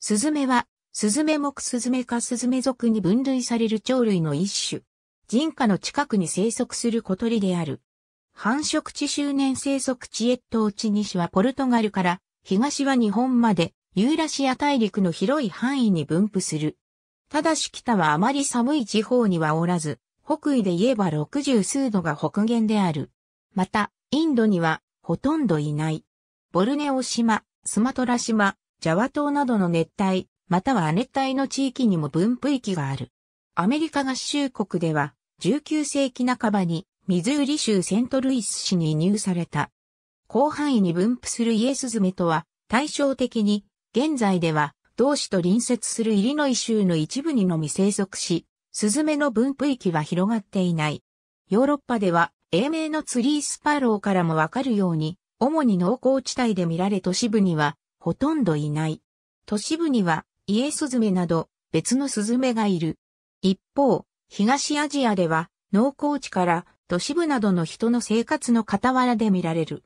スズメは、スズメ目スズメ科スズメ属に分類される鳥類の一種。人家の近くに生息する小鳥である。繁殖地周年生息地越冬地西はポルトガルから東は日本までユーラシア大陸の広い範囲に分布する。ただし北はあまり寒い地方にはおらず、北緯で言えば60数度が北限である。また、インドにはほとんどいない。ボルネオ島、スマトラ島、ジャワ島などの熱帯、または亜熱帯の地域にも分布域がある。アメリカ合衆国では、19世紀半ばに、ミズーリ州セントルイス市に移入された。広範囲に分布するイエスズメとは、対照的に、現在では、同市と隣接するイリノイ州の一部にのみ生息し、スズメの分布域は広がっていない。ヨーロッパでは、英名のツリースパローからもわかるように、主に農耕地帯で見られ都市部には、ほとんどいない。都市部にはイエスズメなど別のスズメがいる。一方、東アジアでは農耕地から都市部などの人の生活の傍らで見られる。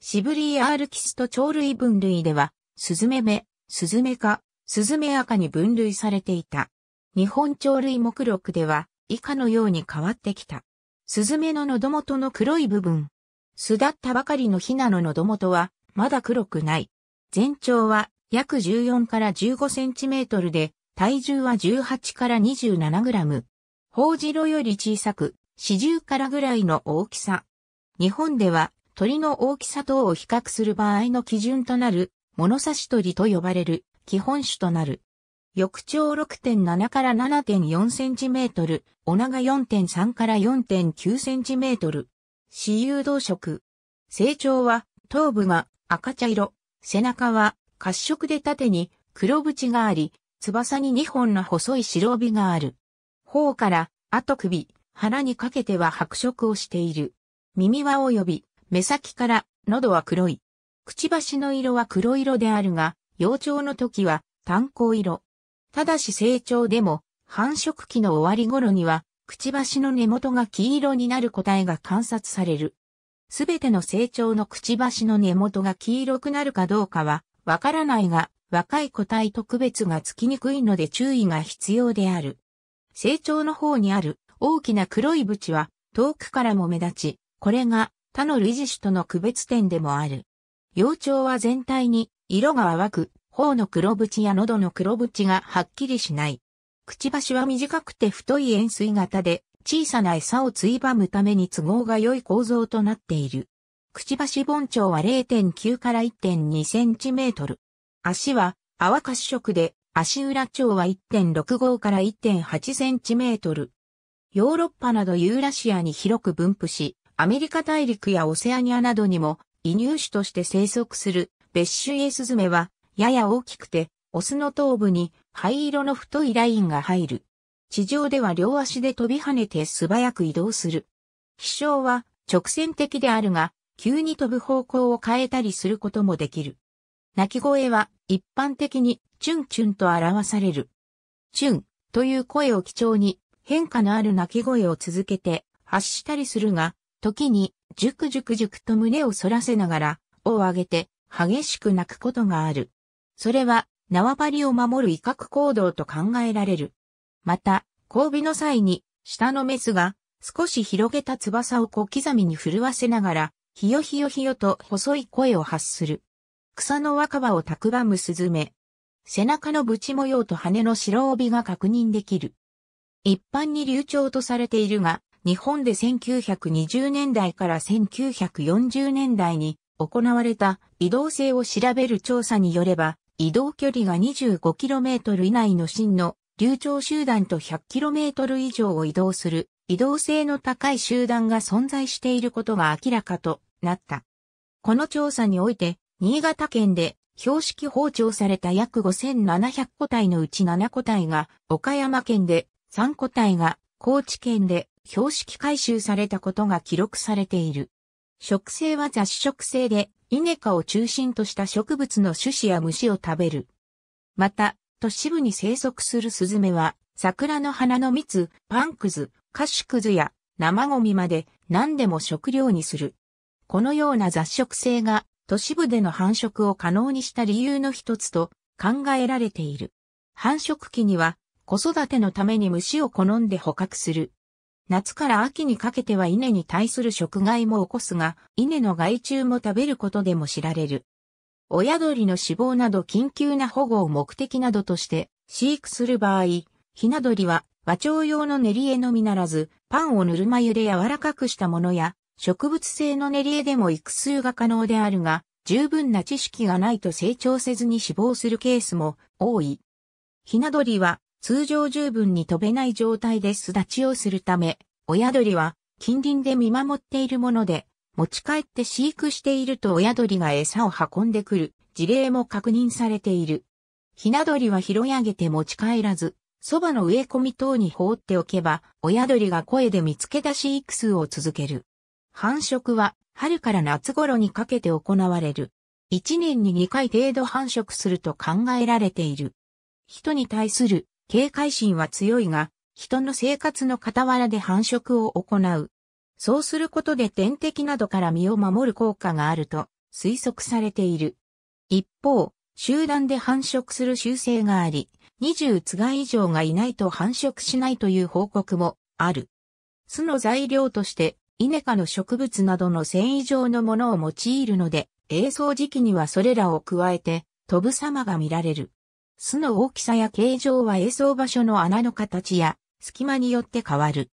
シブリーアールキスト鳥類分類では、スズメ目、スズメ科、スズメ赤に分類されていた。日本鳥類目録では、以下のように変わってきた。スズメの喉元の黒い部分。巣立ったばかりのヒナの喉元は、まだ黒くない。全長は約14から15センチメートルで、体重は18から27グラム。ホオジロより小さく、40からぐらいの大きさ。日本では鳥の大きさ等を比較する場合の基準となる、物差し鳥と呼ばれる基本種となる。翼長6.7から7.4センチメートル、お長4.3から4.9センチメートル。私有動食。成長は頭部が赤茶色、背中は褐色で縦に黒縁があり、翼に2本の細い白帯がある。頬から後首、腹にかけては白色をしている。耳は及び、目先から喉は黒い。くちばしの色は黒色であるが、幼鳥の時は炭鉱色。ただし成長でも繁殖期の終わり頃には、くちばしの根元が黄色になる個体が観察される。すべての成長のくちばしの根元が黄色くなるかどうかはわからないが、若い個体と区別がつきにくいので注意が必要である。成長の方にある大きな黒い縁は遠くからも目立ち、これが他の類似種との区別点でもある。幼鳥は全体に色が淡く、頬の黒縁や喉の黒縁がはっきりしない。くちばしは短くて太い円錐型で、小さな餌をついばむために都合が良い構造となっている。くちばし盆長は0.9から1.2センチメートル。足はか褐色で、足裏長は1.65から1.8センチメートル。ヨーロッパなどユーラシアに広く分布し、アメリカ大陸やオセアニアなどにも移入種として生息する別種エスズメはやや大きくて、オスの頭部に灰色の太いラインが入る。地上では両足で飛び跳ねて素早く移動する。飛翔は直線的であるが、急に飛ぶ方向を変えたりすることもできる。鳴き声は一般的にチュンチュンと表される。チュンという声を基調に変化のある鳴き声を続けて発したりするが、時にジュクジュクジュクと胸を反らせながら尾を上げて激しく鳴くことがある。それは縄張りを守る威嚇行動と考えられる。また、交尾の際に、下のメスが、少し広げた翼を小刻みに震わせながら、ひよひよひよと細い声を発する。草の若葉をばむスズメ。背中のブチ模様と羽の白帯が確認できる。一般に流暢とされているが、日本で1920年代から1940年代に行われた移動性を調べる調査によれば、移動距離が 25km 以内の真の流暢集団と 100km 以上を移動する移動性の高い集団が存在していることが明らかとなった。この調査において、新潟県で標識包丁された約5700個体のうち7個体が岡山県で、3個体が高知県で標識回収されたことが記録されている。食性は雑食性で、イネ科を中心とした植物の種子や虫を食べる。また、都市部に生息するスズメは、桜の花の蜜、パンくず、カシくずや生ゴミまで何でも食料にする。このような雑食性が都市部での繁殖を可能にした理由の一つと考えられている。繁殖期には子育てのために虫を好んで捕獲する。夏から秋にかけては稲に対する食害も起こすが、稲の害虫も食べることでも知られる。親鳥の死亡など緊急な保護を目的などとして飼育する場合、ひな鳥は和鳥用の練り絵のみならず、パンをぬるま湯で柔らかくしたものや、植物性の練り絵でも育数が可能であるが、十分な知識がないと成長せずに死亡するケースも多い。ひな鳥は通常十分に飛べない状態で巣立ちをするため、親鳥は近隣で見守っているもので、持ち帰って飼育していると親鳥が餌を運んでくる事例も確認されている。ひな鳥は拾い上げて持ち帰らず、そばの植え込み等に放っておけば、親鳥が声で見つけ出し育数を続ける。繁殖は春から夏頃にかけて行われる。1年に2回程度繁殖すると考えられている。人に対する警戒心は強いが、人の生活の傍らで繁殖を行うそうすることで天敵などから身を守る効果があると推測されている。一方、集団で繁殖する習性があり、20つが以上がいないと繁殖しないという報告もある。巣の材料として、イネ科の植物などの繊維状のものを用いるので、映像時期にはそれらを加えて、飛ぶ様が見られる。巣の大きさや形状は映像場所の穴の形や隙間によって変わる。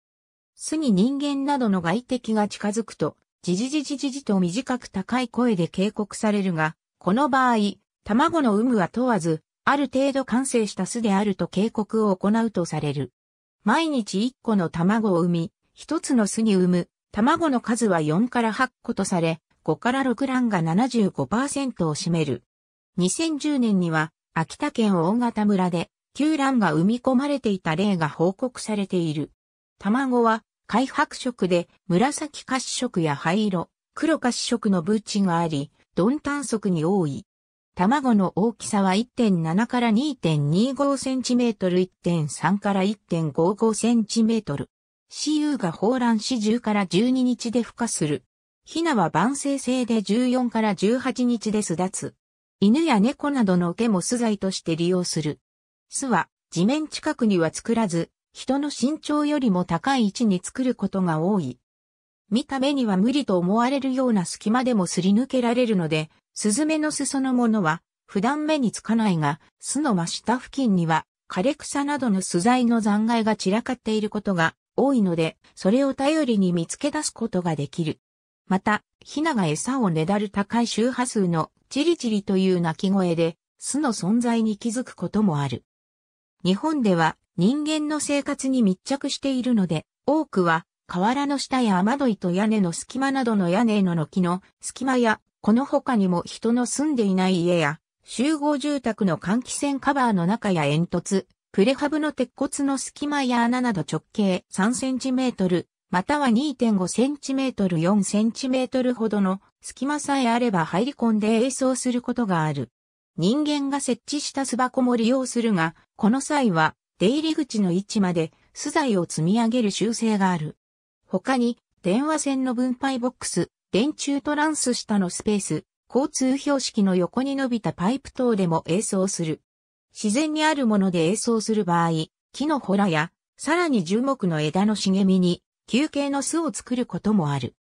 巣に人間などの外敵が近づくと、じじじじじじと短く高い声で警告されるが、この場合、卵の有無は問わず、ある程度完成した巣であると警告を行うとされる。毎日1個の卵を産み、1つの巣に産む、卵の数は4から8個とされ、5から6卵が75%を占める。2010年には、秋田県大型村で、9卵が産み込まれていた例が報告されている。卵は、灰白色で紫褐色や灰色、黒褐色のブーチがあり、鈍炭足に多い。卵の大きさは1.7から2.25センチメートル1.3から1.55センチメートル。CU が放卵し10から12日で孵化する。ヒナは晩成性で14から18日で巣立つ。犬や猫などの毛も巣材として利用する。巣は地面近くには作らず、人の身長よりも高い位置に作ることが多い。見た目には無理と思われるような隙間でもすり抜けられるので、スズメの裾のものは普段目につかないが、巣の真下付近には枯れ草などの素材の残骸が散らかっていることが多いので、それを頼りに見つけ出すことができる。また、ヒナが餌をねだる高い周波数のチリチリという鳴き声で、巣の存在に気づくこともある。日本では人間の生活に密着しているので、多くは、瓦の下や雨どいと屋根の隙間などの屋根の軒の隙間や、この他にも人の住んでいない家や、集合住宅の換気扇カバーの中や煙突、プレハブの鉄骨の隙間や穴など直径3センチメートル、または2.5センチメートル4センチメートルほどの隙間さえあれば入り込んで映像することがある。人間が設置した巣箱も利用するが、この際は出入り口の位置まで素材を積み上げる習性がある。他に、電話線の分配ボックス、電柱トランス下のスペース、交通標識の横に伸びたパイプ等でも映像する。自然にあるもので映像する場合、木のほらや、さらに樹木の枝の茂みに、休憩の巣を作ることもある。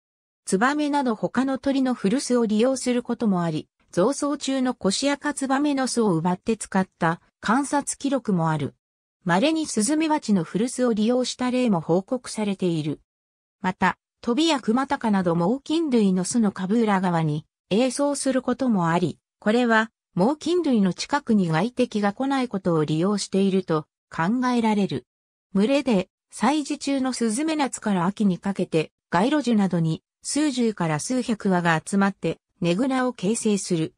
ツバメなど他の鳥の古巣を利用することもあり、増層中のコシアカツバメの巣を奪って使った観察記録もある。稀にスズメバチの古巣を利用した例も報告されている。また、トビやクマタカなど猛禽類の巣の株裏側に映像することもあり、これは猛禽類の近くに外敵が来ないことを利用していると考えられる。群れで祭事中のスズメ夏から秋にかけて街路樹などに数十から数百羽が集まってネグラを形成する。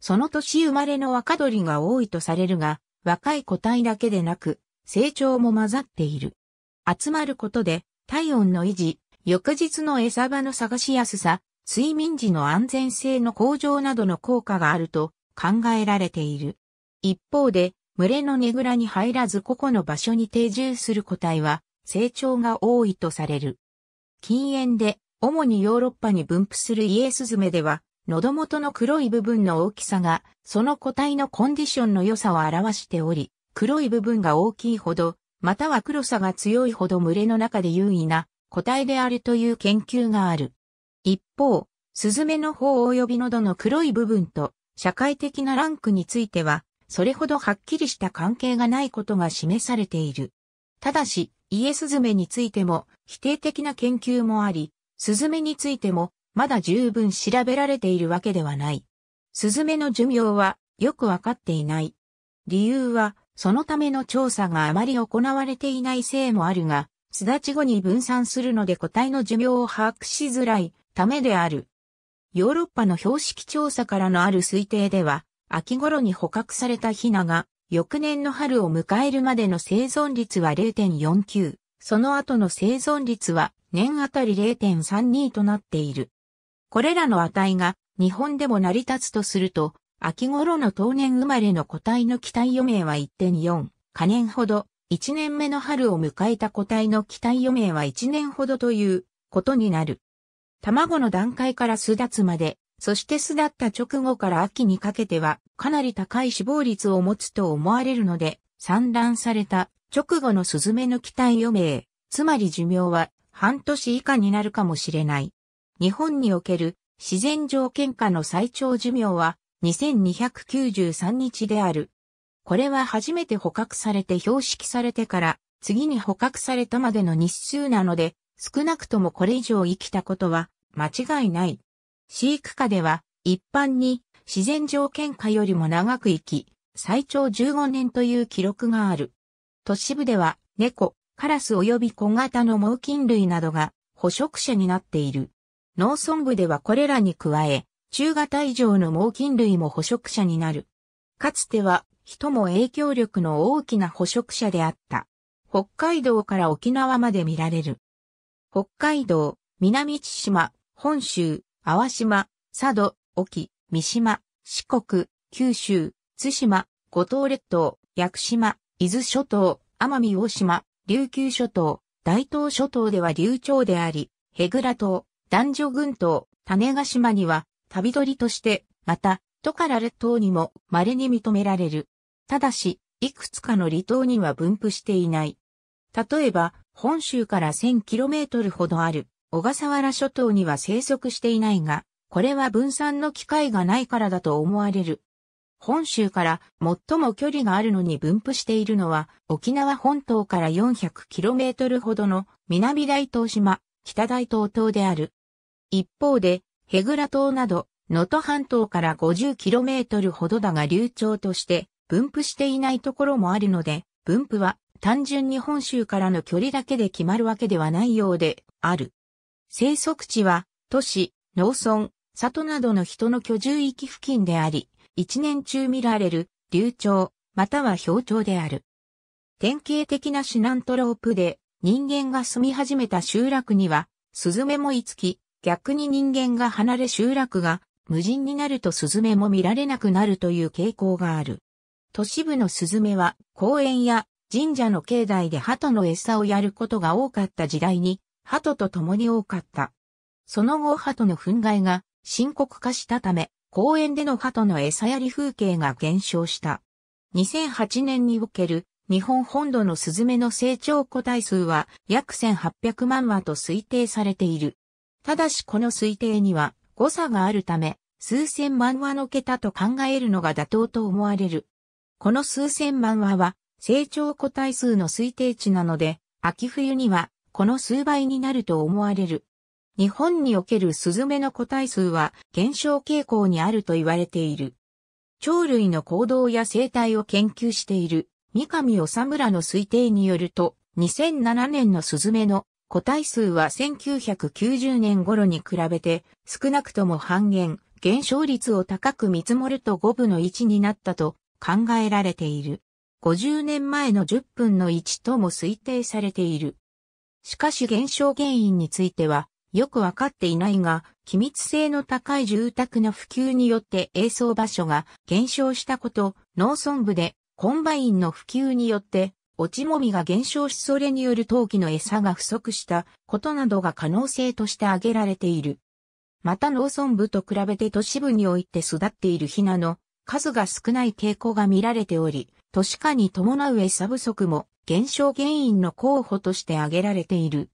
その年生まれの若鳥が多いとされるが、若い個体だけでなく、成長も混ざっている。集まることで体温の維持、翌日の餌場の探しやすさ、睡眠時の安全性の向上などの効果があると考えられている。一方で、群れのねぐらに入らず個々の場所に定住する個体は成長が多いとされる。禁煙で主にヨーロッパに分布するイエスズメでは、喉元の黒い部分の大きさが、その個体のコンディションの良さを表しており、黒い部分が大きいほど、または黒さが強いほど群れの中で優位な個体であるという研究がある。一方、スズメの方及び喉の黒い部分と社会的なランクについては、それほどはっきりした関係がないことが示されている。ただし、イエスズメについても否定的な研究もあり、スズメについてもまだ十分調べられているわけではない。スズメの寿命はよくわかっていない。理由はそのための調査があまり行われていないせいもあるが、巣立ち後に分散するので個体の寿命を把握しづらいためである。ヨーロッパの標識調査からのある推定では、秋頃に捕獲されたヒナが、翌年の春を迎えるまでの生存率は0.49、その後の生存率は年あたり0.32となっている。これらの値が日本でも成り立つとすると、秋頃の当年生まれの個体の期待余命は1.4、可年ほど、1年目の春を迎えた個体の期待余命は1年ほどということになる。卵の段階から巣立つまで、そして巣立った直後から秋にかけては、かなり高い死亡率を持つと思われるので、産卵された直後のスズメの期待余命、つまり寿命は半年以下になるかもしれない。日本における自然条件下の最長寿命は2293日である。これは初めて捕獲されて標識されてから、次に捕獲されたまでの日数なので、少なくともこれ以上生きたことは間違いない。飼育下では、一般に自然条件下よりも長く生き、最長15年という記録がある。都市部では猫、カラス及び小型の猛禽類などが捕食者になっている。農村部ではこれらに加え、中型以上の猛禽類も捕食者になる。かつては人も影響力の大きな捕食者であった。北海道から沖縄まで見られる。北海道、南千島、本州、淡島、佐渡、沖、三島、四国、九州、津島、五島列島、屋久島、伊豆諸島、奄美大島、琉球諸島、大東諸島では流暢であり、ヘグラ島、男女群島、種ヶ島には旅鳥として、また、トカラ列島にも稀に認められる。ただし、いくつかの離島には分布していない。例えば、本州から 1000km ほどある小笠原諸島には生息していないが、これは分散の機会がないからだと思われる。本州から最も距離があるのに分布しているのは、沖縄本島から 400km ほどの南大東島、北大東島である。一方で、ヘグラ島など、能登半島から 50km ほどだが流暢として分布していないところもあるので、分布は単純に本州からの距離だけで決まるわけではないようである。生息地は都市、農村、里などの人の居住域付近であり、一年中見られる流暢または氷調である。典型的なシナントロープで人間が住み始めた集落には、スズメもいつき、逆に人間が離れ集落が無人になるとスズメも見られなくなるという傾向がある。都市部のスズメは公園や神社の境内で鳩の餌をやることが多かった時代に鳩と共に多かった。その後鳩の憤慨が深刻化したため公園での鳩の餌やり風景が減少した。2008年における日本本土のスズメの成長個体数は約1800万羽と推定されている。ただしこの推定には誤差があるため、数千万話の桁と考えるのが妥当と思われる。この数千万話は成長個体数の推定値なので、秋冬にはこの数倍になると思われる。日本におけるスズメの個体数は減少傾向にあると言われている。鳥類の行動や生態を研究している三上治村の推定によると、2007年のスズメの個体数は1990年頃に比べて少なくとも半減、減少率を高く見積もると5分の1になったと考えられている。50年前の10分の1とも推定されている。しかし減少原因についてはよくわかっていないが、機密性の高い住宅の普及によって営像場所が減少したこと、農村部でコンバインの普及によって落ちもみが減少しそれによる陶器の餌が不足したことなどが可能性として挙げられている。また農村部と比べて都市部において育っているヒナの数が少ない傾向が見られており、都市化に伴う餌不足も減少原因の候補として挙げられている。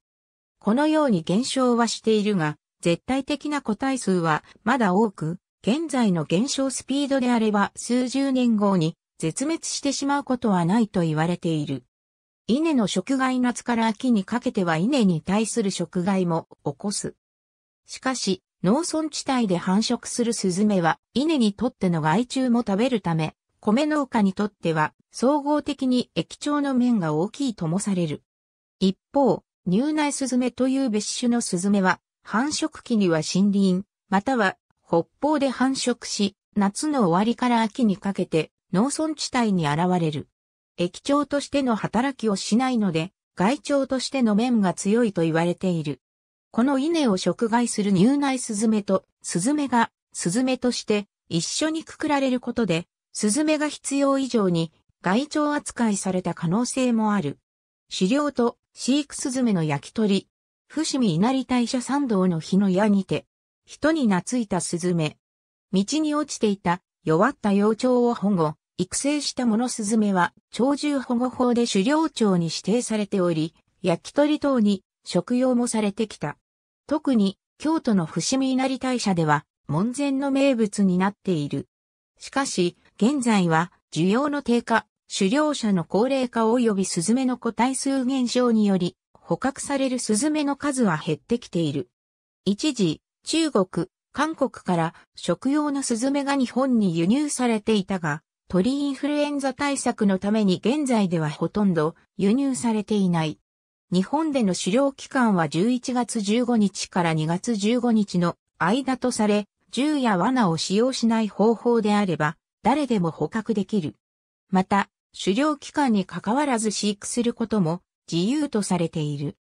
このように減少はしているが、絶対的な個体数はまだ多く、現在の減少スピードであれば数十年後に絶滅してしまうことはないと言われている。稲の食害夏から秋にかけては稲に対する食害も起こす。しかし、農村地帯で繁殖するスズメは、稲にとっての害虫も食べるため、米農家にとっては、総合的に液腸の面が大きいともされる。一方、乳内スズメという別種のスズメは、繁殖期には森林、または北方で繁殖し、夏の終わりから秋にかけて農村地帯に現れる。駅長としての働きをしないので、外長としての面が強いと言われている。この稲を食害する乳内スズメと、スズメが、スズメとして一緒にくくられることで、スズメが必要以上に外長扱いされた可能性もある。狩猟と飼育スズメの焼き鳥、伏見稲荷大社参道の日の矢にて、人に懐いたスズメ。道に落ちていた弱った幼鳥を保護、育成したモノスズメは鳥獣保護法で狩猟鳥に指定されており、焼き鳥等に食用もされてきた。特に京都の伏見稲荷大社では門前の名物になっている。しかし、現在は需要の低下、狩猟者の高齢化及びスズメの個体数減少により、捕獲されるスズメの数は減ってきている。一時、中国、韓国から食用のスズメが日本に輸入されていたが、鳥インフルエンザ対策のために現在ではほとんど輸入されていない。日本での狩猟期間は11月15日から2月15日の間とされ、銃や罠を使用しない方法であれば、誰でも捕獲できる。また、狩猟期間に関わらず飼育することも自由とされている。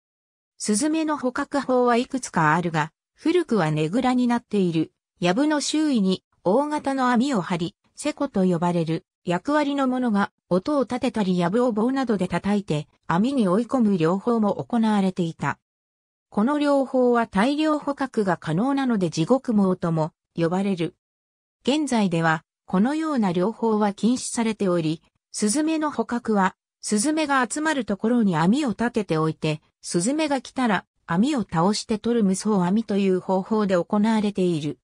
スズメの捕獲法はいくつかあるが、古くはねぐらになっている、ブの周囲に大型の網を張り、セコと呼ばれる役割のものが音を立てたりやぶを棒などで叩いて網に追い込む両方も行われていた。この両方は大量捕獲が可能なので地獄網とも呼ばれる。現在ではこのような療法は禁止されており、スズメの捕獲はスズメが集まるところに網を立てておいて、スズメが来たら網を倒して取る無双網という方法で行われている。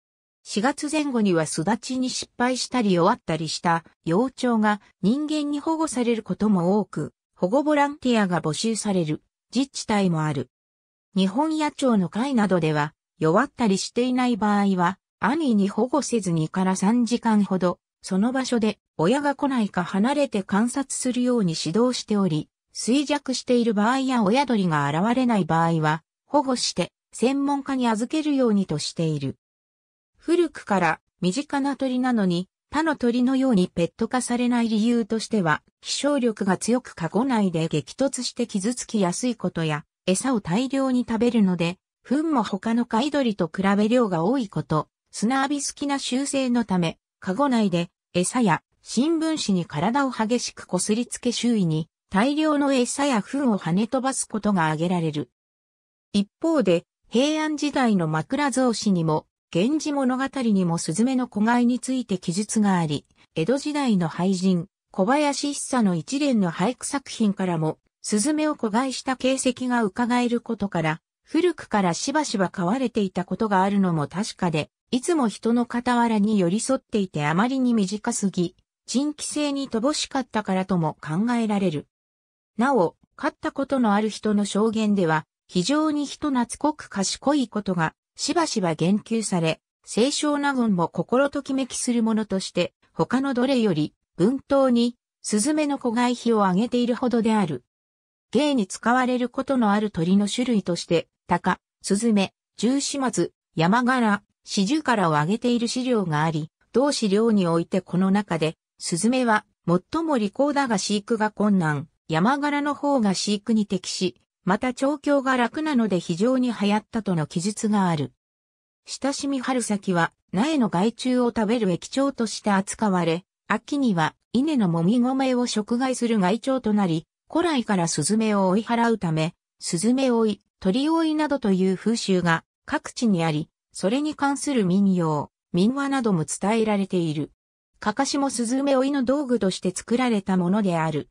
4月前後には育ちに失敗したり弱ったりした幼鳥が人間に保護されることも多く、保護ボランティアが募集される自治体もある。日本野鳥の会などでは、弱ったりしていない場合は、兄に保護せずにから3時間ほど、その場所で親が来ないか離れて観察するように指導しており、衰弱している場合や親鳥が現れない場合は、保護して専門家に預けるようにとしている。古くから身近な鳥なのに他の鳥のようにペット化されない理由としては、気象力が強くカゴ内で激突して傷つきやすいことや、餌を大量に食べるので、糞も他の貝鳥と比べ量が多いこと、砂浴び好きな習性のため、カゴ内で餌や新聞紙に体を激しくこすりつけ周囲に大量の餌や糞を跳ね飛ばすことが挙げられる。一方で、平安時代の枕草子にも源氏物語にもスズメの子飼いについて記述があり、江戸時代の俳人、小林久の一連の俳句作品からも、スズメを子飼いした形跡が伺えることから、古くからしばしば飼われていたことがあるのも確かで、いつも人の傍らに寄り添っていてあまりに短すぎ、人気性に乏しかったからとも考えられる。なお、飼ったことのある人の証言では、非常に人懐っこく賢いことがしばしば言及され、清少納言も心ときめきするものとして、他のどれより、文頭に、スズメの子外皮を上げているほどである。芸に使われることのある鳥の種類として、鷹、スズメ、十始末、山柄、四十からを挙げている資料があり、同資料においてこの中で、スズメは、最も利口だが飼育が困難、山柄の方が飼育に適し、また調教が楽なので非常に流行ったとの記述がある。親しみ春先は苗の害虫を食べる液腸として扱われ、秋には稲のもみ米を食害する害鳥となり、古来からスズメを追い払うため、スズメ追い、鳥追いなどという風習が各地にあり、それに関する民謡、民話なども伝えられている。かかしもスズメ追いの道具として作られたものである。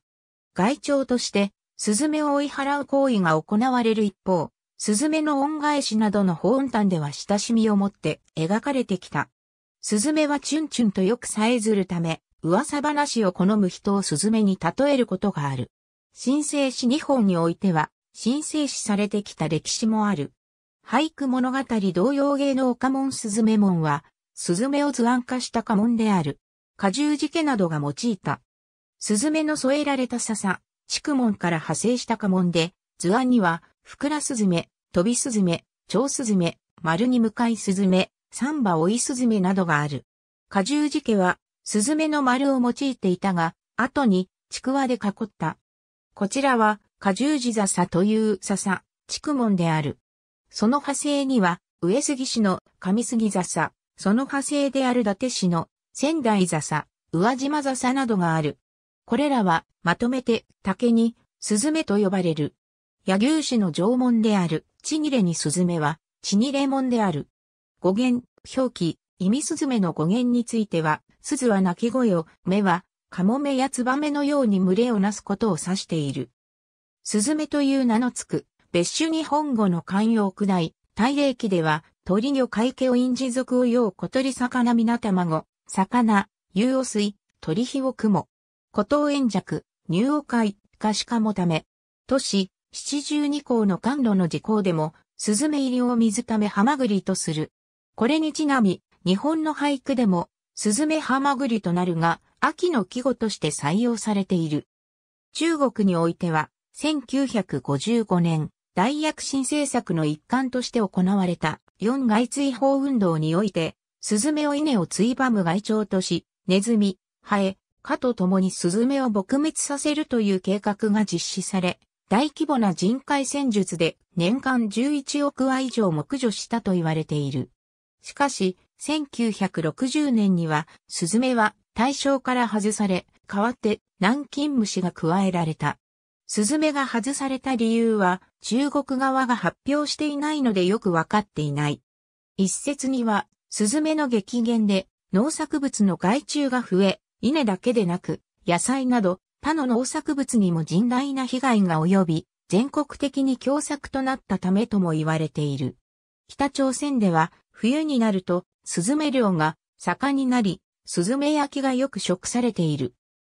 害鳥としてスズメを追い払う行為が行われる一方、スズメの恩返しなどの保温端では親しみを持って描かれてきた。スズメはチュンチュンとよくさえずるため、噂話を好む人をスズメに例えることがある。新生史日本においては、新生史されてきた歴史もある。俳句物語同様芸能家門スズメ門は、スズメを図案化した家紋である。果汁漬けなどが用いた。スズメの添えられた笹、区門から派生した家紋で、図案には、ふくらすずめ、とびすずめ、ちょうすずめ、丸に向かいすずめ、三羽追いすずめなどがある。下十寺家は、すずめの丸を用いていたが、後に、ちくわで囲った。こちらは、下十寺笹という笹、区門である。その派生には、上杉市の上杉笹、その派生である伊達市の仙台笹、宇和島笹などがある。これらは、まとめて、竹に、スズメと呼ばれる。柳生氏の縄文である、ちぎれにスズメは、ちぎれもんである。語源、表記、意味スズメの語源については、鈴は鳴き声を、目は、カモメやツバメのように群れをなすことを指している。スズメという名のつく、別種日本語の慣用句題、大霊記では、鳥魚海家を因字族を用小鳥魚皆卵、魚、湯魚水、鳥火を雲。古東円弱、入王海、可視化もため、都市、七十二校の甘露の時項でも、スズメ入りを水ためハマグリとする。これにちなみ、日本の俳句でも、スズメハマグリとなるが、秋の季語として採用されている。中国においては、1955年、大躍進政策の一環として行われた、四外追放運動において、スズメを稲をついばむ外鳥とし、ネズミ、ハエ、かと共にスズメを撲滅させるという計画が実施され、大規模な人海戦術で年間11億羽以上目除したと言われている。しかし、1960年には、スズメは対象から外され、代わって南京虫が加えられた。スズメが外された理由は、中国側が発表していないのでよくわかっていない。一説には、スズメの激減で農作物の害虫が増え、稲だけでなく、野菜など、他の農作物にも甚大な被害が及び、全国的に凶作となったためとも言われている。北朝鮮では、冬になると、スズメ漁が盛んになり、スズメ焼きがよく食されている。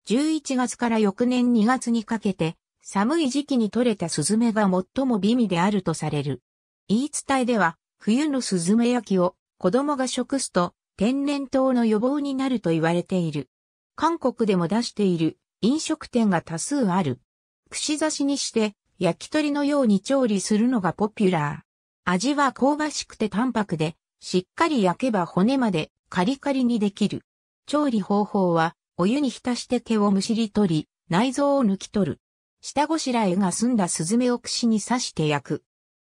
11月から翌年2月にかけて、寒い時期に採れたスズメが最も美味であるとされる。言い伝えでは、冬のスズメ焼きを子供が食すと天然痘の予防になると言われている。韓国でも出している飲食店が多数ある。串刺しにして焼き鳥のように調理するのがポピュラー。味は香ばしくて淡白で、しっかり焼けば骨までカリカリにできる。調理方法は、お湯に浸して毛をむしり取り、内臓を抜き取る。下ごしらえが済んだスズメを串に刺して焼く。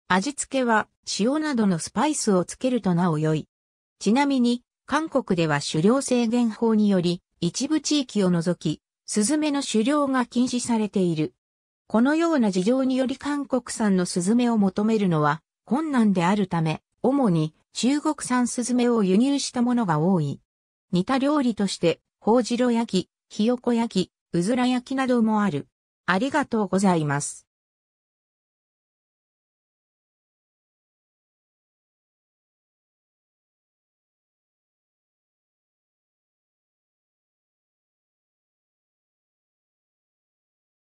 味付けは塩などのスパイスをつけるとなお良い。ちなみに、韓国では狩猟制限法により、一部地域を除き、スズメの狩猟が禁止されている。このような事情により韓国産のスズメを求めるのは困難であるため、主に中国産スズメを輸入したものが多い。似た料理として、ほうじろ焼き、ひよこ焼き、うずら焼きなどもある。ありがとうございます。